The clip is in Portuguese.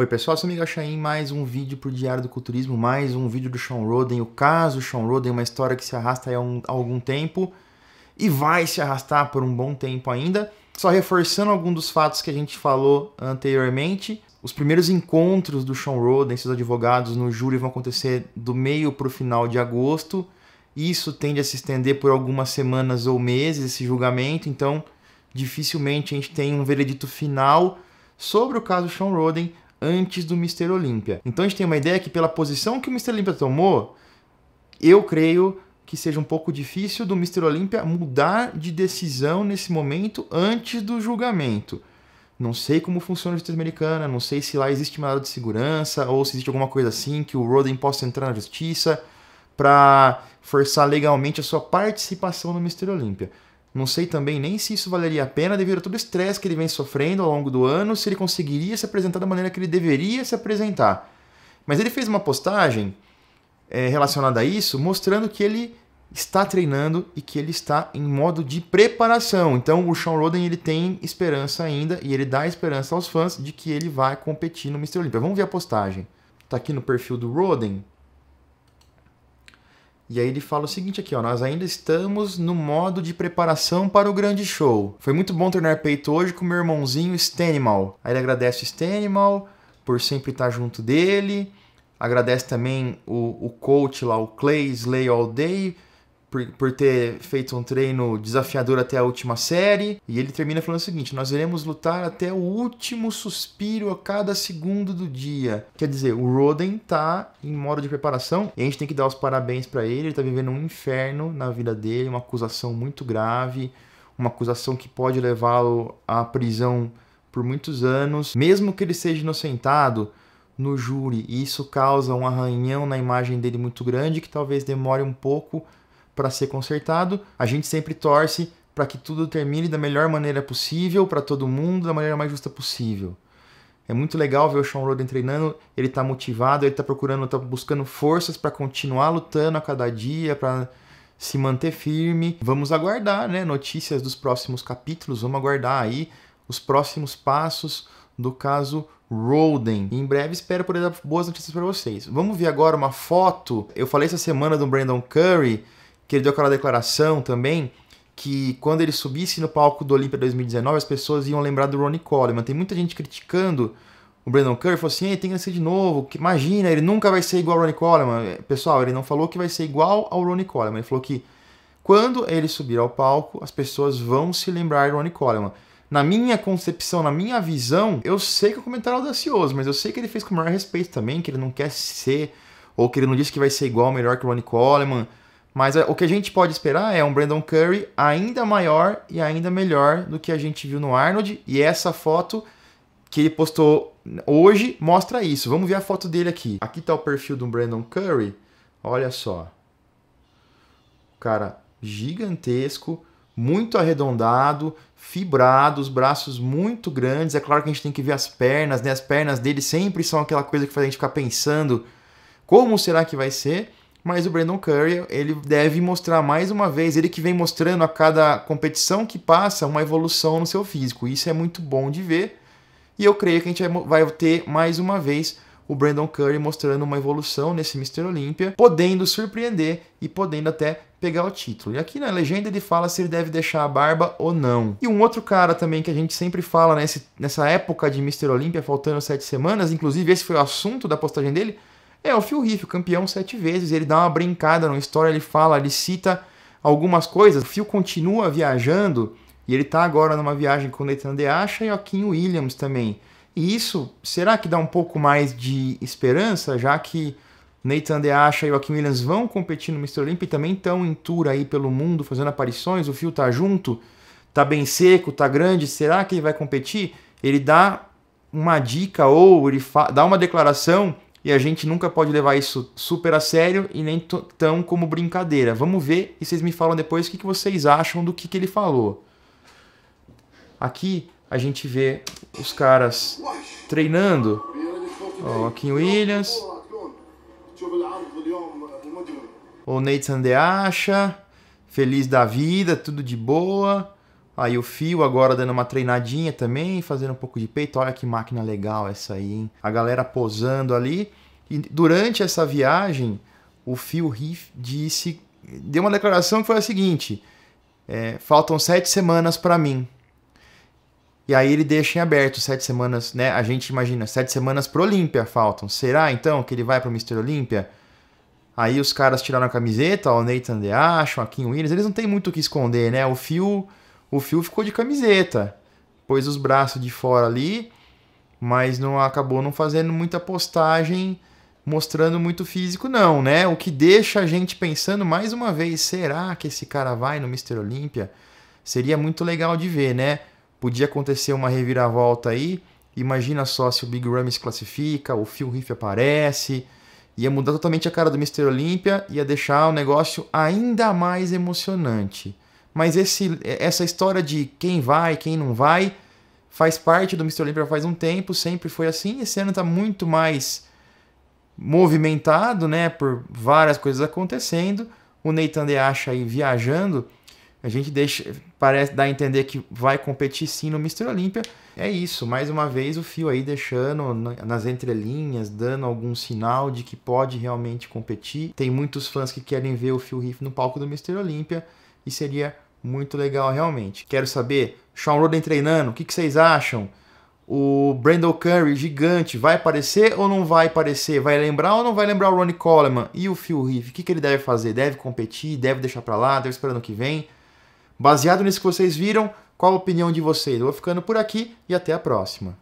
Oi pessoal, sou o Miguel Chaim, mais um vídeo para o Diário do Culturismo, mais um vídeo do Sean Roden, o caso Sean Roden, uma história que se arrasta há, um, há algum tempo e vai se arrastar por um bom tempo ainda. Só reforçando algum dos fatos que a gente falou anteriormente, os primeiros encontros do Sean Roden seus advogados no júri vão acontecer do meio para o final de agosto. Isso tende a se estender por algumas semanas ou meses, esse julgamento, então dificilmente a gente tem um veredito final sobre o caso Sean Roden antes do Mr. Olímpia. Então a gente tem uma ideia que pela posição que o Mr. Olímpia tomou, eu creio que seja um pouco difícil do Mr. Olímpia mudar de decisão nesse momento antes do julgamento. Não sei como funciona a justiça americana, não sei se lá existe mandado de segurança ou se existe alguma coisa assim que o Roden possa entrar na justiça para forçar legalmente a sua participação no Mr. Olímpia. Não sei também nem se isso valeria a pena devido a todo o estresse que ele vem sofrendo ao longo do ano, se ele conseguiria se apresentar da maneira que ele deveria se apresentar. Mas ele fez uma postagem é, relacionada a isso, mostrando que ele está treinando e que ele está em modo de preparação. Então o Sean Roden ele tem esperança ainda e ele dá esperança aos fãs de que ele vai competir no Mr. Olympia. Vamos ver a postagem. Está aqui no perfil do Roden. E aí ele fala o seguinte aqui, ó, nós ainda estamos no modo de preparação para o grande show. Foi muito bom treinar peito hoje com meu irmãozinho Stanimal. Aí ele agradece o Stanimal por sempre estar junto dele. Agradece também o, o coach lá, o Clay Slay All Day, por, por ter feito um treino desafiador até a última série. E ele termina falando o seguinte: Nós iremos lutar até o último suspiro a cada segundo do dia. Quer dizer, o Roden tá em modo de preparação e a gente tem que dar os parabéns para ele. Ele tá vivendo um inferno na vida dele, uma acusação muito grave, uma acusação que pode levá-lo à prisão por muitos anos, mesmo que ele seja inocentado no júri, e isso causa um arranhão na imagem dele muito grande que talvez demore um pouco para ser consertado. A gente sempre torce para que tudo termine da melhor maneira possível para todo mundo, da maneira mais justa possível. É muito legal ver o Sean Roden treinando, ele está motivado, ele está procurando, está buscando forças para continuar lutando a cada dia, para se manter firme. Vamos aguardar, né, notícias dos próximos capítulos, vamos aguardar aí os próximos passos do caso Roden. Em breve espero poder dar boas notícias para vocês. Vamos ver agora uma foto. Eu falei essa semana do Brandon Curry, que ele deu aquela declaração também que quando ele subisse no palco do Olímpia 2019, as pessoas iam lembrar do Ronnie Coleman. Tem muita gente criticando o Brandon Curry, falou assim, tem que ser de novo, que, imagina, ele nunca vai ser igual ao Ronnie Coleman. É, pessoal, ele não falou que vai ser igual ao Ronnie Coleman, ele falou que quando ele subir ao palco, as pessoas vão se lembrar do Ronnie Coleman. Na minha concepção, na minha visão, eu sei que o comentário é audacioso, mas eu sei que ele fez com o maior respeito também, que ele não quer ser, ou que ele não disse que vai ser igual, melhor que o Ronnie Coleman, mas é, o que a gente pode esperar é um Brandon Curry ainda maior e ainda melhor do que a gente viu no Arnold. E essa foto que ele postou hoje mostra isso. Vamos ver a foto dele aqui. Aqui está o perfil do Brandon Curry. Olha só. Cara gigantesco, muito arredondado, fibrado, os braços muito grandes. É claro que a gente tem que ver as pernas, né? As pernas dele sempre são aquela coisa que faz a gente ficar pensando como será que vai ser mas o Brandon Curry, ele deve mostrar mais uma vez, ele que vem mostrando a cada competição que passa uma evolução no seu físico. Isso é muito bom de ver. E eu creio que a gente vai ter mais uma vez o Brandon Curry mostrando uma evolução nesse Mr. Olympia, podendo surpreender e podendo até pegar o título. E aqui na legenda ele fala se ele deve deixar a barba ou não. E um outro cara também que a gente sempre fala nesse, nessa época de Mr. Olympia, faltando sete semanas, inclusive esse foi o assunto da postagem dele, é o Phil Heath, o campeão sete vezes. Ele dá uma brincada na história, ele fala, ele cita algumas coisas. O Phil continua viajando e ele está agora numa viagem com o Nathan Deacha e o Kim Williams também. E isso, será que dá um pouco mais de esperança, já que Nathan Deacha e o Joaquim Williams vão competir no Mr. Olympia e também estão em tour aí pelo mundo fazendo aparições, o Phil está junto, está bem seco, está grande, será que ele vai competir? Ele dá uma dica ou ele dá uma declaração e a gente nunca pode levar isso super a sério e nem tão como brincadeira. Vamos ver e vocês me falam depois o que, que vocês acham do que, que ele falou. Aqui a gente vê os caras treinando. Ó, Kim Williams. O Nathan Deacha. Feliz da vida, tudo de boa. Aí o fio agora dando uma treinadinha também, fazendo um pouco de peito. Olha que máquina legal essa aí, hein? A galera posando ali. E durante essa viagem, o fio Riff disse, deu uma declaração que foi a seguinte: é, faltam sete semanas para mim. E aí ele deixa em aberto sete semanas, né? A gente imagina sete semanas pro Olímpia faltam. Será então que ele vai para o Mister Olímpia? Aí os caras tiraram a camiseta, o Nathan The o a Kim Williams, eles não têm muito o que esconder, né? O fio o Phil ficou de camiseta, pôs os braços de fora ali, mas não acabou não fazendo muita postagem mostrando muito físico não, né? O que deixa a gente pensando mais uma vez, será que esse cara vai no Mr. Olímpia? Seria muito legal de ver, né? Podia acontecer uma reviravolta aí. Imagina só se o Big Ramy se classifica, o Phil Riff aparece, ia mudar totalmente a cara do Mr. Olympia, ia deixar o negócio ainda mais emocionante. Mas esse, essa história de quem vai, quem não vai, faz parte do Mr. Olympia faz um tempo, sempre foi assim. Esse ano está muito mais movimentado, né? Por várias coisas acontecendo. O Nathan acha aí viajando. A gente deixa, parece dar a entender que vai competir sim no Mr. Olímpia. É isso, mais uma vez o fio aí deixando nas entrelinhas, dando algum sinal de que pode realmente competir. Tem muitos fãs que querem ver o Phil Heath no palco do Mr. Olímpia e seria muito legal, realmente. Quero saber, Sean Roden treinando, o que, que vocês acham? O Brandon Curry, gigante, vai aparecer ou não vai aparecer? Vai lembrar ou não vai lembrar o Ronnie Coleman? E o Phil Heath, o que, que ele deve fazer? Deve competir? Deve deixar para lá? Deve esperar no que vem? Baseado nisso que vocês viram, qual a opinião de vocês? Eu vou ficando por aqui e até a próxima.